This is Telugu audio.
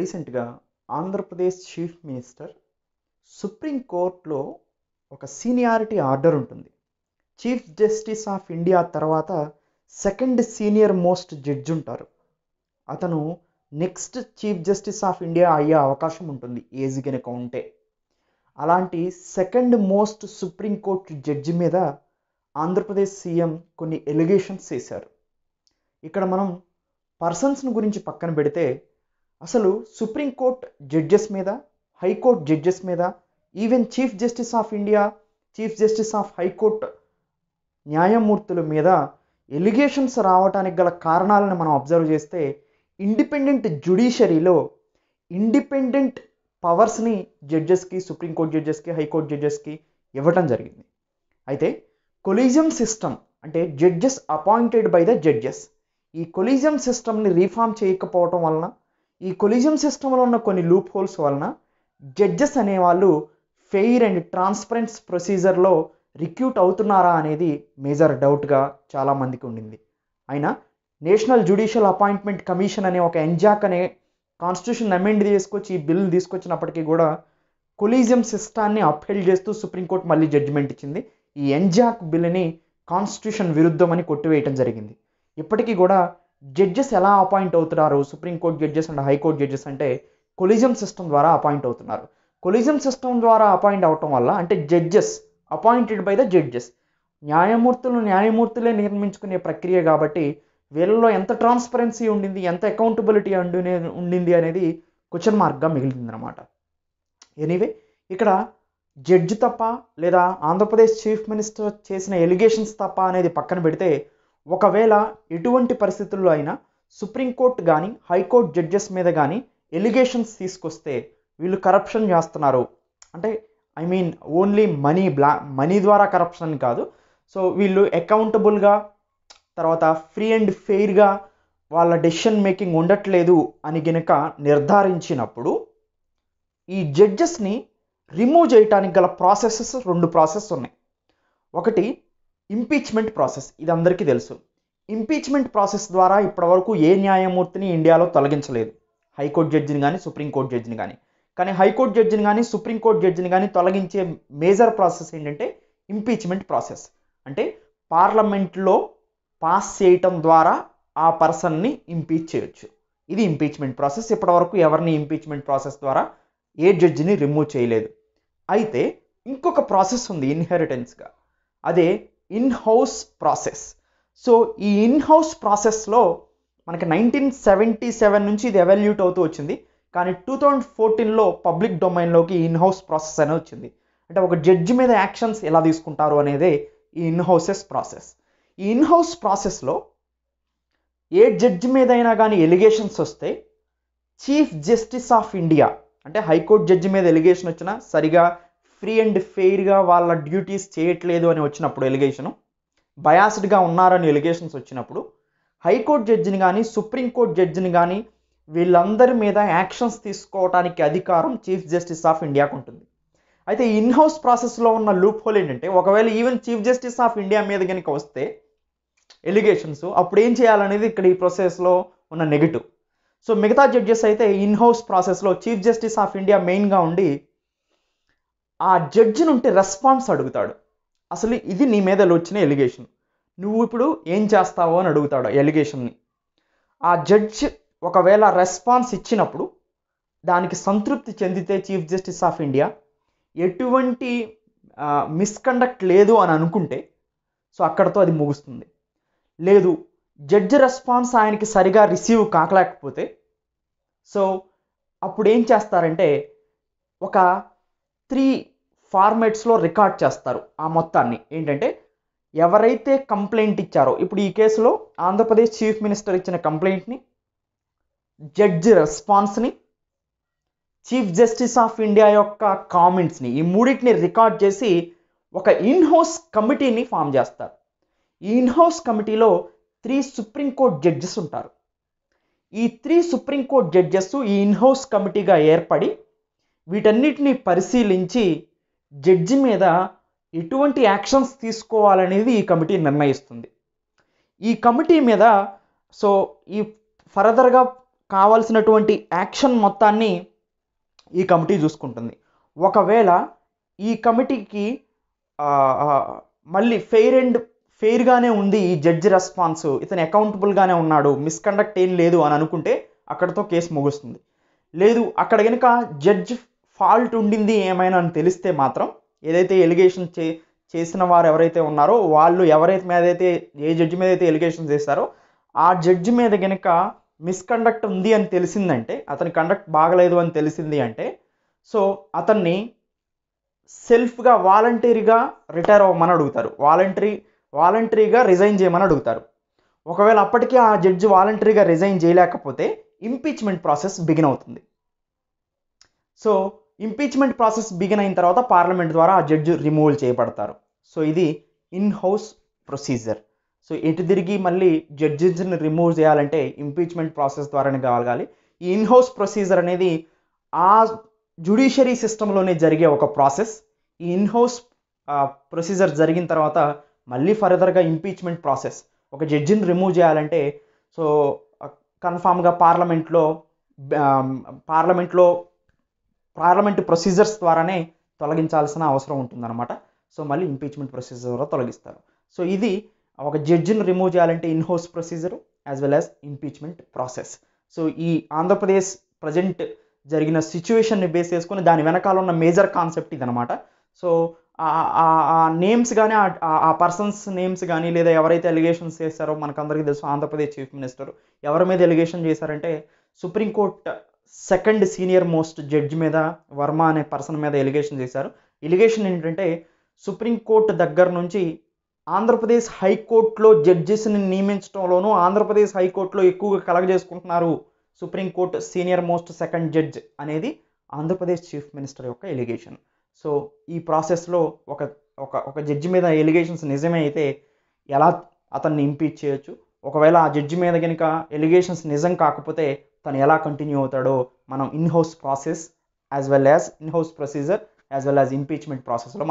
రీసెంట్గా ఆంధ్రప్రదేశ్ చీఫ్ మినిస్టర్ సుప్రీంకోర్టులో ఒక సీనియారిటీ ఆర్డర్ ఉంటుంది చీఫ్ జస్టిస్ ఆఫ్ ఇండియా తర్వాత సెకండ్ సీనియర్ మోస్ట్ జడ్జ్ ఉంటారు అతను next chief justice of India అయ్యే అవకాశం ఉంటుంది ఏజ్ కనుక ఉంటే అలాంటి సెకండ్ మోస్ట్ సుప్రీంకోర్టు జడ్జి మీద ఆంధ్రప్రదేశ్ సీఎం కొన్ని ఎలిగేషన్స్ చేశారు ఇక్కడ మనం పర్సన్స్ గురించి పక్కన పెడితే అసలు సుప్రీంకోర్టు జడ్జెస్ మీద హైకోర్టు జడ్జెస్ మీద even chief justice of India chief justice of high court న్యాయమూర్తుల మీద ఎలిగేషన్స్ రావడానికి గల కారణాలను మనం అబ్జర్వ్ చేస్తే ఇండిపెండెంట్ జ్యుడిషరీలో ఇండిపెండెంట్ పవర్స్ని జడ్జెస్కి సుప్రీంకోర్టు జడ్జెస్కి హైకోర్టు జడ్జెస్కి ఇవ్వటం జరిగింది అయితే కొలీజియం సిస్టమ్ అంటే judges appointed by the judges ఈ కొలీజియం సిస్టమ్ని రీఫార్మ్ చేయకపోవటం వలన ఈ కొలిజియం సిస్టంలో ఉన్న కొన్ని లూప్ హోల్స్ వలన జడ్జెస్ అనేవాళ్ళు ఫెయిర్ అండ్ ట్రాన్స్పరెన్స్ ప్రొసీజర్లో రిక్యూట్ అవుతున్నారా అనేది మేజర్ డౌట్గా చాలామందికి ఉండింది అయినా నేషనల్ జ్యుడిషియల్ అపాయింట్మెంట్ కమిషన్ అనే ఒక ఎంజాక్ అనే కాన్స్టిట్యూషన్ అమెండ్ చేసుకొచ్చి ఈ బిల్లు తీసుకొచ్చినప్పటికీ కూడా కొలీజియం సిస్టాన్ని అప్హెల్డ్ చేస్తూ సుప్రీంకోర్టు మళ్ళీ జడ్జిమెంట్ ఇచ్చింది ఈ ఎంజాక్ బిల్ని కాన్స్టిట్యూషన్ విరుద్ధమని కొట్టివేయటం జరిగింది ఇప్పటికీ కూడా జడ్జెస్ ఎలా అపాయింట్ అవుతున్నారు supreme court judges and high court judges అంటే కొలిజం సిస్టమ్ ద్వారా అపాయింట్ అవుతున్నారు కొలిజం సిస్టమ్ ద్వారా అపాయింట్ అవటం వల్ల అంటే judges appointed by the judges న్యాయమూర్తులు న్యాయమూర్తులే నిర్మించుకునే ప్రక్రియ కాబట్టి వీళ్ళలో ఎంత ట్రాన్స్పరెన్సీ ఉండింది ఎంత అకౌంటబిలిటీ ఉండినే ఉండింది అనేది క్వశ్చన్ మార్క్గా మిగిలిందనమాట ఎనీవే ఇక్కడ జడ్జి తప్ప లేదా ఆంధ్రప్రదేశ్ చీఫ్ మినిస్టర్ చేసిన ఎలిగేషన్స్ తప్ప అనేది పక్కన పెడితే ఒకవేళ ఎటువంటి పరిస్థితుల్లో అయినా సుప్రీంకోర్టు కానీ హైకోర్టు జడ్జెస్ మీద కానీ ఎలిగేషన్స్ తీసుకొస్తే వీళ్ళు కరప్షన్ చేస్తున్నారు అంటే I mean only money bla money ద్వారా కరప్షన్ కాదు సో వీళ్ళు అకౌంటబుల్గా తర్వాత ఫ్రీ అండ్ ఫెయిర్గా వాళ్ళ డెసిషన్ మేకింగ్ ఉండట్లేదు అని గనుక నిర్ధారించినప్పుడు ఈ జడ్జెస్ని రిమూవ్ చేయటానికి గల ప్రాసెసెస్ రెండు ప్రాసెస్ ఉన్నాయి ఒకటి ఇంపీచ్మెంట్ ప్రాసెస్ ఇది అందరికీ తెలుసు ఇంపీచ్మెంట్ ప్రాసెస్ ద్వారా ఇప్పటివరకు ఏ న్యాయమూర్తిని ఇండియాలో తొలగించలేదు హైకోర్టు జడ్జిని కానీ సుప్రీంకోర్టు జడ్జిని కానీ కానీ హైకోర్టు జడ్జిని కానీ సుప్రీంకోర్టు జడ్జిని కానీ తొలగించే మేజర్ ప్రాసెస్ ఏంటంటే ఇంపీచ్మెంట్ ప్రాసెస్ అంటే పార్లమెంట్లో పాస్ చేయటం ద్వారా ఆ పర్సన్ని ఇంపీచ్ చేయొచ్చు ఇది ఇంపీచ్మెంట్ ప్రాసెస్ ఇప్పటివరకు ఎవరిని ఇంపీచ్మెంట్ ప్రాసెస్ ద్వారా ఏ జడ్జిని రిమూవ్ చేయలేదు అయితే ఇంకొక ప్రాసెస్ ఉంది ఇన్హెరిటెన్స్గా అదే ఇన్ హౌస్ ప్రాసెస్ సో ఈ ఇన్ హౌస్ ప్రాసెస్లో మనకి నైన్టీన్ సెవెంటీ సెవెన్ నుంచి ఇది ఎవల్యూట్ అవుతూ వచ్చింది కానీ టూ థౌజండ్ ఫోర్టీన్లో పబ్లిక్ డొమైన్లోకి ఇన్ హౌస్ ప్రాసెస్ అనేది వచ్చింది అంటే ఒక జడ్జి మీద యాక్షన్స్ ఎలా తీసుకుంటారు అనేది ఈ ఇన్ హౌసెస్ ప్రాసెస్ ఈ ఇన్ హౌస్ ప్రాసెస్లో ఏ జడ్జి మీద అయినా కానీ ఎలిగేషన్స్ వస్తే చీఫ్ జస్టిస్ ఆఫ్ ఇండియా అంటే హైకోర్టు జడ్జి మీద ఎలిగేషన్ వచ్చినా సరిగా ఫ్రీ అండ్ ఫెయిర్గా వాళ్ళ డ్యూటీస్ చేయట్లేదు అని వచ్చినప్పుడు ఎలిగేషను బయాస్డ్గా ఉన్నారని ఎలిగేషన్స్ వచ్చినప్పుడు హైకోర్టు జడ్జిని కానీ సుప్రీంకోర్టు జడ్జిని కానీ వీళ్ళందరి మీద యాక్షన్స్ తీసుకోవడానికి అధికారం చీఫ్ జస్టిస్ ఆఫ్ ఇండియాకు ఉంటుంది అయితే ఇన్హౌస్ ప్రాసెస్లో ఉన్న లూప్ హోల్ ఏంటంటే ఒకవేళ even chief justice of India మీద కనుక వస్తే ఎలిగేషన్స్ అప్పుడు ఏం చేయాలనేది ఇక్కడ ఈ ప్రాసెస్లో ఉన్న నెగిటివ్ సో మిగతా జడ్జెస్ అయితే ఇన్హౌస్ ప్రాసెస్లో చీఫ్ జస్టిస్ ఆఫ్ ఇండియా మెయిన్గా ఉండి ఆ జడ్జి నుండి రెస్పాన్స్ అడుగుతాడు అసలు ఇది నీ మీద వచ్చిన ఎలిగేషన్ నువ్వు ఇప్పుడు ఏం చేస్తావో అని అడుగుతాడు ఎలిగేషన్ని ఆ జడ్జ్ ఒకవేళ రెస్పాన్స్ ఇచ్చినప్పుడు దానికి సంతృప్తి చెందితే చీఫ్ జస్టిస్ ఆఫ్ ఇండియా ఎటువంటి మిస్కండక్ట్ లేదు అని అనుకుంటే సో అక్కడతో అది ముగుస్తుంది లేదు జడ్జ్ రెస్పాన్స్ ఆయనకి సరిగా రిసీవ్ కాకలేకపోతే సో అప్పుడు ఏం చేస్తారంటే ఒక త్రీ ఫార్మాట్స్లో రికార్డ్ చేస్తారు ఆ మొత్తాన్ని ఏంటంటే ఎవరైతే కంప్లైంట్ ఇచ్చారో ఇప్పుడు ఈ కేసులో ఆంధ్రప్రదేశ్ చీఫ్ మినిస్టర్ ఇచ్చిన కంప్లైంట్ని జడ్జి రెస్పాన్స్ని చీఫ్ జస్టిస్ ఆఫ్ ఇండియా యొక్క కామెంట్స్ని ఈ మూడింటిని రికార్డ్ చేసి ఒక ఇన్హౌస్ కమిటీని ఫామ్ చేస్తారు ఈ ఇన్హౌస్ కమిటీలో త్రీ సుప్రీంకోర్టు జడ్జెస్ ఉంటారు ఈ త్రీ సుప్రీంకోర్టు జడ్జెస్ ఈ ఇన్హౌస్ కమిటీగా ఏర్పడి వీటన్నిటిని పరిశీలించి జడ్జి మీద ఎటువంటి యాక్షన్స్ తీసుకోవాలనేది ఈ కమిటీ నిర్ణయిస్తుంది ఈ కమిటీ మీద సో ఈ ఫర్దర్గా కావాల్సినటువంటి యాక్షన్ మొత్తాన్ని ఈ కమిటీ చూసుకుంటుంది ఒకవేళ ఈ కమిటీకి మళ్ళీ ఫెయిర్ అండ్ ఫెయిర్గానే ఉంది ఈ జడ్జి రెస్పాన్స్ ఇతను అకౌంటబుల్గానే ఉన్నాడు మిస్కండక్ట్ ఏం లేదు అని అనుకుంటే అక్కడితో కేసు ముగుస్తుంది లేదు అక్కడ కనుక జడ్జ్ ఫాల్ట్ ఉండింది ఏమైనా అని తెలిస్తే మాత్రం ఏదైతే ఎలిగేషన్ చే చేసిన వారు ఎవరైతే ఉన్నారో వాళ్ళు ఎవరైతే మీద అయితే ఏ జడ్జి మీద అయితే ఎలిగేషన్ చేస్తారో ఆ జడ్జి మీద కనుక మిస్కండక్ట్ ఉంది అని తెలిసిందంటే అతని కండక్ట్ బాగలేదు అని తెలిసింది అంటే సో అతన్ని సెల్ఫ్గా వాలంటరీగా రిటైర్ అవ్వమని అడుగుతారు వాలంటరీ వాలంటరీగా రిజైన్ చేయమని అడుగుతారు ఒకవేళ అప్పటికీ ఆ జడ్జి వాలంటరీగా రిజైన్ చేయలేకపోతే ఇంపీచ్మెంట్ ప్రాసెస్ బిగిన్ అవుతుంది సో ఇంపీచ్మెంట్ ప్రాసెస్ బిగిన్ అయిన తర్వాత పార్లమెంట్ ద్వారా ఆ జడ్జి రిమూవల్ చేయబడతారు సో ఇది ఇన్ హౌస్ ప్రొసీజర్ సో ఎటు తిరిగి మళ్ళీ జడ్జెస్ని రిమూవ్ చేయాలంటే ఇంపీచ్మెంట్ ప్రాసెస్ ద్వారానే కావాలి ఈ ఇన్ హౌస్ ప్రొసీజర్ అనేది ఆ జ్యుడిషియరీ సిస్టంలోనే జరిగే ఒక ప్రాసెస్ ఈ ఇన్ హౌస్ ప్రొసీజర్ జరిగిన తర్వాత మళ్ళీ ఫర్దర్గా ఇంపీచ్మెంట్ ప్రాసెస్ ఒక జడ్జిని రిమూవ్ చేయాలంటే సో కన్ఫామ్గా పార్లమెంట్లో పార్లమెంట్లో పార్లమెంట్ ప్రొసీజర్స్ ద్వారానే తొలగించాల్సిన అవసరం ఉంటుందన్నమాట సో మళ్ళీ ఇంపీచ్మెంట్ ప్రొసీజర్ ద్వారా తొలగిస్తారు సో ఇది ఒక జడ్జిని రిమూవ్ చేయాలంటే in house procedure as well as impeachment process so ఈ ఆంధ్రప్రదేశ్ ప్రజెంట్ జరిగిన సిచ్యువేషన్ని బేస్ చేసుకుని దాని వెనకాల ఉన్న మేజర్ కాన్సెప్ట్ ఇదనమాట సో ఆ నేమ్స్ కానీ ఆ పర్సన్స్ నేమ్స్ కానీ లేదా ఎవరైతే ఎలిగేషన్స్ చేశారో మనకందరికీ తెలుసు ఆంధ్రప్రదేశ్ చీఫ్ మినిస్టర్ ఎవరి మీద ఎలిగేషన్ చేశారంటే supreme court second senior most judge మీద వర్మ అనే పర్సన్ మీద ఎలిగేషన్ చేశారు ఎలిగేషన్ ఏంటంటే సుప్రీంకోర్టు దగ్గర నుంచి ఆంధ్రప్రదేశ్ హైకోర్టులో జడ్జెస్ని నియమించడంలోనూ ఆంధ్రప్రదేశ్ హైకోర్టులో ఎక్కువగా కలగజేసుకుంటున్నారు supreme court senior most second judge అనేది ఆంధ్రప్రదేశ్ చీఫ్ మినిస్టర్ యొక్క ఎలిగేషన్ సో ఈ ప్రాసెస్లో ఒక ఒక ఒక జడ్జి మీద ఎలిగేషన్స్ నిజమే అయితే ఎలా అతన్ని ఇంపీచ్ చేయొచ్చు ఒకవేళ ఆ జడ్జి మీద కనుక ఎలిగేషన్స్ నిజం కాకపోతే తను ఎలా కంటిన్యూ అవుతాడో మనం in house process as well as in house procedure as well as impeachment ప్రాసెస్లో మనం